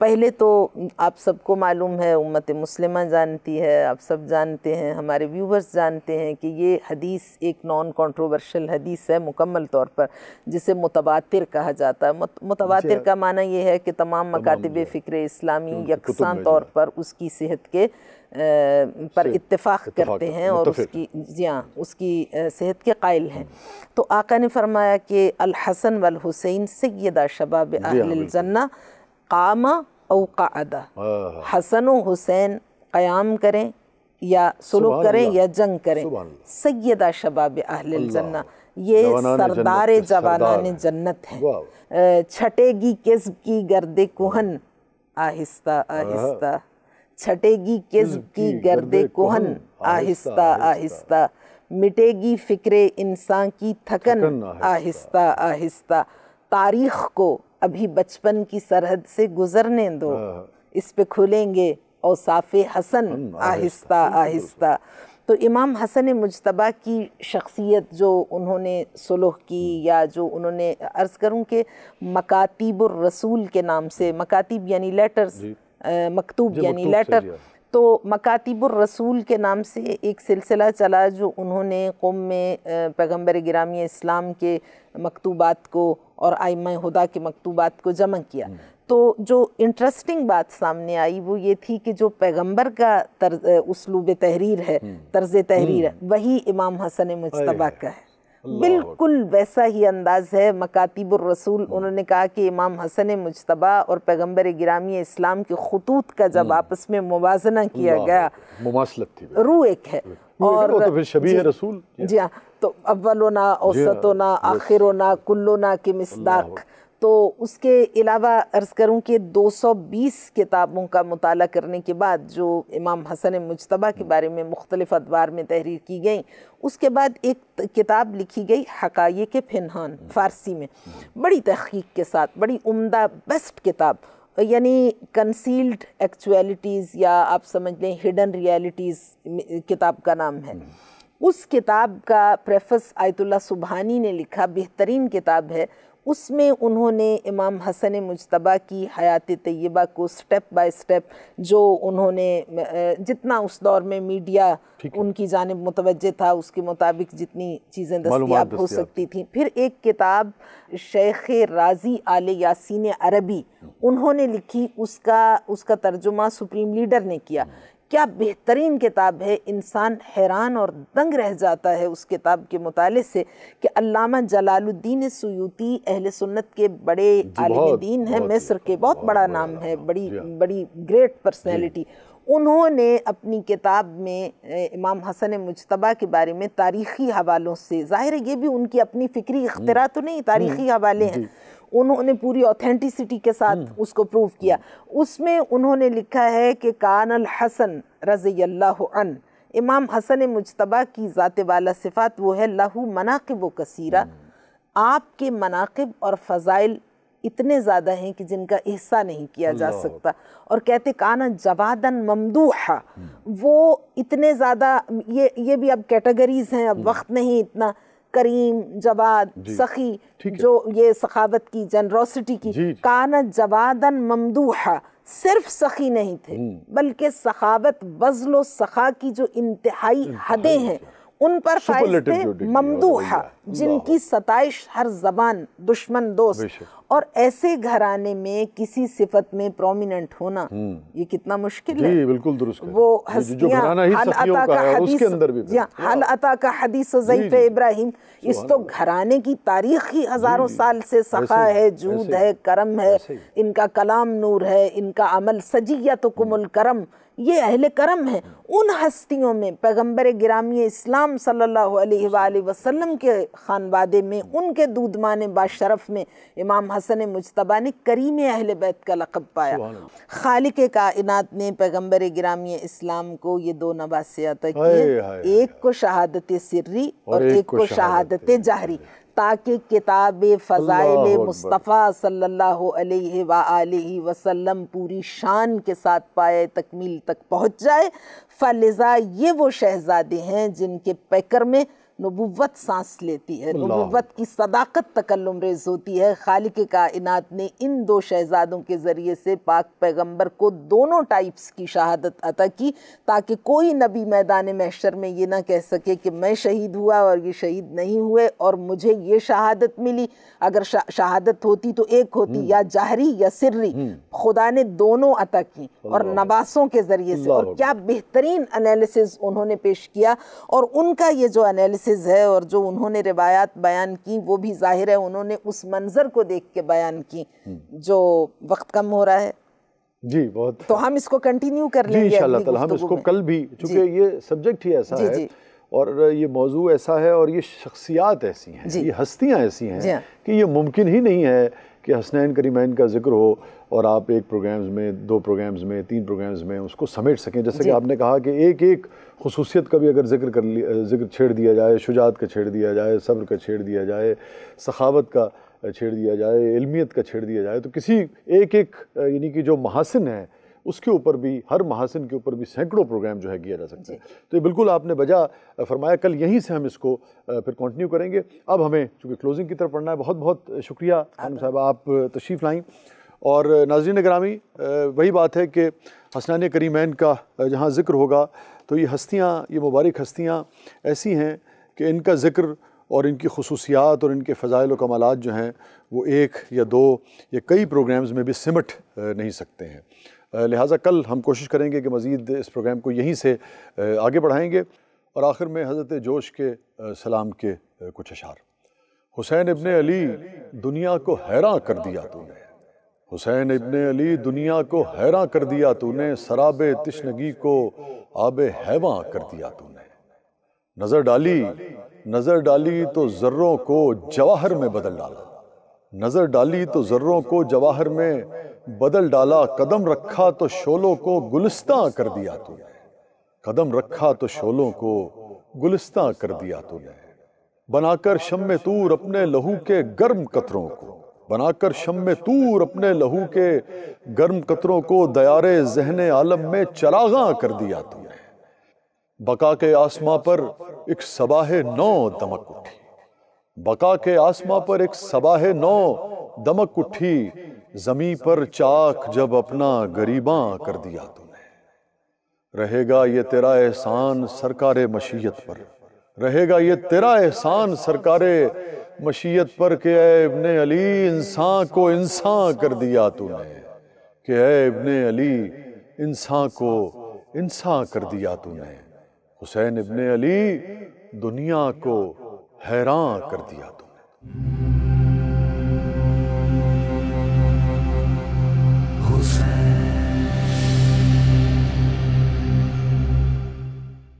पहले तो आप सबको मालूम है उम्मत मुस्लिमा जानती है आप सब जानते हैं हमारे व्यूवर्स जानते हैं कि ये हदीस एक नॉन कंट्रोवर्शियल हदीस है मुकम्मल तौर पर जिसे मुतवातिर कहा जाता है मुतवातिर का माना यह है कि तमाम मकातब फ़िक्र इस्लामी यकसां तौर पर उसकी सेहत के पर इत्तेफाक करते हैं और उसकी जी हाँ उसकी सेहत के कायल हैं हम्म। तो आका ने फरमाया कि अलहसन वल हुसैन सैदा शबाब हाँ, अहलजन्ना कामा और कादा हसन हाँ, हाँ। हुसैन क़याम करें या सुलूक करें या जंग करें सैदा शबाब जन्ना ये सरदार जवानान जन्नत है छटेगी किस्ब की गर्द कोहन हाँ, आहिस्ता आहिस्ता छटेगी किस की गर्द कोहन आहिस्ता आहिस्ता मिटेगी फिक्र इंसान की थकन आहिस्ता आहिस्ता तारीख को अभी बचपन की सरहद से गुजरने दो हाँ, हाँ। इस पे खुलेंगे साफ़े हसन आहिस्ता आहिस्ता तो इमाम हसन मुशतबा की शख्सियत जो उन्होंने सुलह की हम्म। या जो उन्होंने अर्ज़ करूँ कि मकातीब रसूल के नाम से हम्म। मकातीब यानी लेटर्स मकतूब यानी लेटर हाँ। तो मकातीब रसूल के नाम से एक सिलसिला चला जो उन्होंने कौम में पैगम्बर ग्रामी इस्लाम के मकतूबात को और मैं हुदा के मकतूबात को जमा किया हम्म। तो जो इंटरेस्टिंग बात सामने आई वो ये थी कि जो पैगंबर का तर्ज उसलूब तहरीर है हम्म। तर्ज तहरीर है हम्म। वही इमाम हसन मुशतबा का है बिल्कुल वैसा ही अंदाज है मकातिब रसूल उन्होंने कहा कि इमाम हसन मुशतबा और पैगम्बर ग्रामी इस्लाम के खतूत का जब आपस में मुवाजना किया गया रू एक है और तो फिर शबी है रसूल जी हाँ तो आखिर औसतोना कुल्लो कुल्लोना के मिसदाक तो उसके अलावा अर्ज़ करूँ कि 220 किताबों का मताल करने के बाद जो इमाम हसन मुशतबा के hmm. बारे में मुख्तलिफ अदवार में तहरीर की गई उसके बाद एक किताब लिखी गई हकाये के फिनहान hmm. फ़ारसी में hmm. बड़ी तहकीक के साथ बड़ी उम्दा बेस्ट किताब यानी कंसील्ड एक्चुअलिटीज़ या आप समझ लें हिडन रियलिटीज़ किताब का नाम है उस किताब का प्रेफस आयतुल्ला सुबहानी ने लिखा बेहतरीन किताब है उसमें उन्होंने इमाम हसन मुशतबा की हयात तय्यबा को स्टेप बाय स्टेप जो उन्होंने जितना उस दौर में मीडिया उनकी जानब मुतवजह था उसके मुताबिक जितनी चीज़ें दस्तियाब हो सकती थी फिर एक किताब शेख राजी आल यासीन अरबी हम्म। उन्होंने लिखी उसका उसका तर्जुमा सुप्रीम लीडर ने किया क्या बेहतरीन किताब है इंसान हैरान और दंग रह जाता है उस किताब के मुताले से कि अल्लामा जलालुद्दीन सयूती अहले सुन्नत के बड़े आलम दीन हैं मिस्र के बहुत बड़ा नाम है बड़ी हाँ। बड़ी ग्रेट पर्सनैलिटी उन्होंने अपनी किताब में इमाम हसन मुशतबा के बारे में तारीख़ी हवालों से ज़ाहिर है ये भी उनकी अपनी फ़िक्री अख्तरा हम्म। तो नहीं तारीख़ी हम्म। हवाले हैं उन्होंने पूरी ऑथेंटिसिटी के साथ हम्म। उसको प्रूव किया उसमें उन्होंने लिखा है कि कान अल हसन रज़ी अन इमाम हसन मुशतबा की ज़ात वाला सिफ़ात वो है लहू मनाकब व कसीरा हम्म। आपके मनाकब और फ़ज़ाइल इतने ज़्यादा हैं कि जिनका हिस्सा नहीं किया जा सकता और कहते काना जवादन ममदूहा हम्म। वो इतने ज़्यादा ये ये भी अब कैटेगरीज़ हैं अब वक्त नहीं इतना करीम जवाद सखी जो ये सखावत की जनरोसिटी की कान जवादन ममदूहा सिर्फ सखी नहीं थे हम्म। बल्कि सखावत बजलो सखा की जो इंतहाई हदें हैं उन पर फाइज थे ममदूहा जिनकी सताइश हर जबान दुश्मन दोस्त और ऐसे घराने में किसी सिफत में प्रोमिनेंट होना हम्म। ये कितना मुश्किल है बिल्कुल दुरुस्त वो हस्तियां हाल अता का हदीस जी इब्राहिम इस तो घराने की तारीख ही हजारों साल से सखा है जूद है करम है इनका कलाम नूर है इनका अमल सजिया तो कुमुल करम ये अहल करम हैं उन हस्तियों में पैगम्बर ग्रामी इस्लाम सल्लल्लाहु अलैहि वसल्लम के खानवादे में उनके दूधमान बाशरफ में इमाम हसन मुशतबा ने करीम अहल बैत का लक़ब पाया खालिक कायनात ने पैगम्बर ग्रामी इस्लाम को ये दो नवासियात किए एक को शहादत सर्री और एक को शहादत जहरी ताकि किताब फ़ज़ाइल मुस्तफ़ा सल्लल्लाहु अलैहि सल्ला वसल्लम पूरी शान के साथ पाए तकमील तक पहुँच जाए फलिज़ा ये वो शहज़ादे हैं जिनके पैकर में नबुवत सांस लेती है नबुवत की सदाकत रेज होती है खालिक का इनात ने इन दो शहजादों के ज़रिए से पाक पैगंबर को दोनों टाइप्स की शहादत अता की ताकि कोई नबी मैदान महशर में ये ना कह सके कि मैं शहीद हुआ और ये शहीद नहीं हुए और मुझे ये शहादत मिली अगर शहादत होती तो एक होती हम्म। या जहरी या सिर्री हम्म। खुदा ने दोनों अता की और नबासों के ज़रिए से और क्या बेहतरीन एनालिसिस उन्होंने पेश किया और उनका ये जो अनालिस केसेस है और जो उन्होंने रिवायात बयान की वो भी ज़ाहिर है उन्होंने उस मंज़र को देख के बयान की हम्म। जो वक्त कम हो रहा है जी बहुत तो हम इसको कंटिन्यू कर लेंगे जी हम इसको कल भी चूँकि ये सब्जेक्ट ही ऐसा जी, है जी। और ये मौजू ऐसा है और ये शख्सियात ऐसी हैं ये हस्तियाँ ऐसी हैं हाँ। कि ये मुमकिन ही नहीं है कि हसनैन करीमैन का जिक्र हो और आप एक प्रोग्राम्स में दो प्रोग्राम्स में तीन प्रोग्राम्स में उसको समेट सकें जैसे कि आपने कहा कि एक एक खसूसियत का भी अगर जिक्र कर लिया जिक्र छेड़ दिया जाए शुजात का छेड़ दिया जाए सब्र का छेड़ दिया जाए सखावत का छेड़ दिया जाए इलमियत का छेड़ दिया जाए तो किसी एक एक यानी कि जो महासिन है उसके ऊपर भी हर महासिन के ऊपर भी सैकड़ों प्रोग्राम जो है किया जा सकता है तो ये बिल्कुल आपने बजा फरमाया कल यहीं से हम इसको फिर कंटिन्यू करेंगे अब हमें चूँकि क्लोजिंग की तरफ पढ़ना है बहुत बहुत शुक्रिया खानम साहब आप तशरीफ़ लाएँ और नाजरीन ग्रामी वही बात है कि हसनान करीमैन का जहाँ ज़िक्र होगा तो ये हस्तियाँ ये मुबारक हस्तियाँ ऐसी हैं कि इनका ज़िक्र और इनकी खसूसियात और इनके फ़ज़ाइल कमालत जो हैं वो एक या दो या कई प्रोग्राम्स में भी सिमट नहीं सकते हैं लिहाजा कल हम कोशिश करेंगे कि मज़ीद इस प्रोग्राम को यहीं से आगे बढ़ाएँगे और आखिर में हज़रत जोश के सलाम के कुछ अशार हुसैन इबन अली दुनिया को हैरान कर दिया तुमने हुसैन इबन अली दुनिया को हैरा कर दिया तूने शराब तिश्नगी को आब हैवा कर दिया तूने नज़र डाली नज़र डाली तो ज़र्रों को जवाहर में बदल डाला नज़र डाली तो ज़र्रों को जवाहर में बदल डाला कदम रखा तो शोलों को गुलस्ता कर दिया तूने कदम रखा तो शोलों को गुलस्ता कर दिया तूने बनाकर शम तूर अपने लहू के गर्म कतरों को बनाकर शम तूर अपने लहू के गर्म कतरों को दयारे जहन आलम में चरागा कर दिया तूने बका के आसमां पर एक सबाह नौ दमक उठी बका के आसमां पर एक सबाह नौ दमक उठी जमी पर चाक जब अपना गरीबा कर दिया तूने रहेगा ये तेरा एहसान सरकार मशीयत पर रहेगा ये तेरा एहसान सरकार मशीयत पर के है इबन अली इंसान को इंसान कर दिया तूने कि है इबन अली इंसान को इंसान कर दिया तूने हुसैन इबन अली दुनिया को हैरान कर दिया तूने